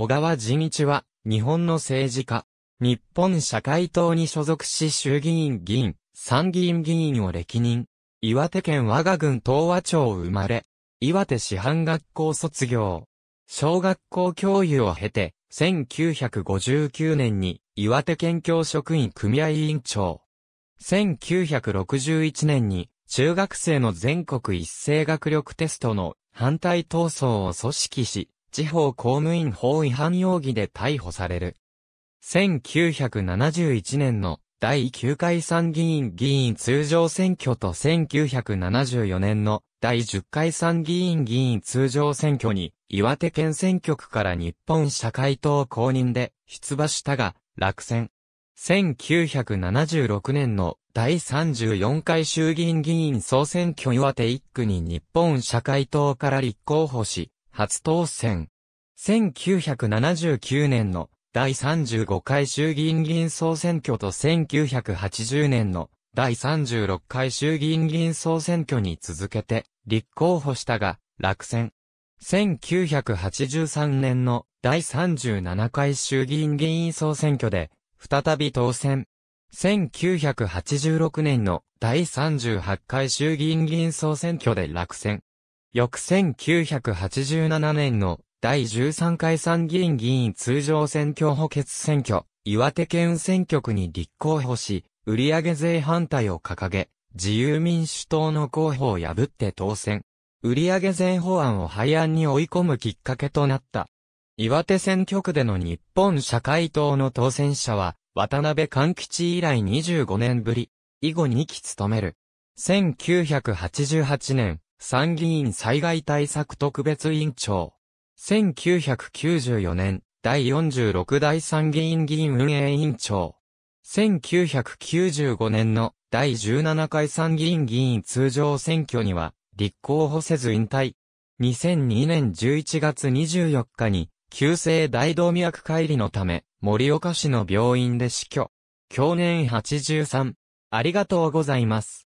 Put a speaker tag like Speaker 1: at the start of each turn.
Speaker 1: 小川仁一は、日本の政治家、日本社会党に所属し衆議院議員、参議院議員を歴任。岩手県我が郡東和町を生まれ、岩手師範学校卒業。小学校教諭を経て、1959年に岩手県教職員組合委員長。1961年に中学生の全国一斉学力テストの反対闘争を組織し、地方公務員法違反容疑で逮捕される。1971年の第9回参議院議員通常選挙と1974年の第10回参議院議員通常選挙に岩手県選挙区から日本社会党公認で出馬したが落選。1976年の第34回衆議院議員総選挙岩手1区に日本社会党から立候補し、初当選。1979年の第35回衆議院議員総選挙と1980年の第36回衆議院議員総選挙に続けて立候補したが落選。1983年の第37回衆議院議員総選挙で再び当選。1986年の第38回衆議院議員総選挙で落選。翌1987年の第13回参議院議員通常選挙補欠選挙、岩手県選挙区に立候補し、売上税反対を掲げ、自由民主党の候補を破って当選。売上税法案を廃案に追い込むきっかけとなった。岩手選挙区での日本社会党の当選者は、渡辺勘吉以来25年ぶり、以後2期務める。1988年、参議院災害対策特別委員長。1994年、第46代参議院議員運営委員長。1995年の第17回参議院議員通常選挙には、立候補せず引退。2002年11月24日に、急性大動脈解離のため、盛岡市の病院で死去。去年83。ありがとうございます。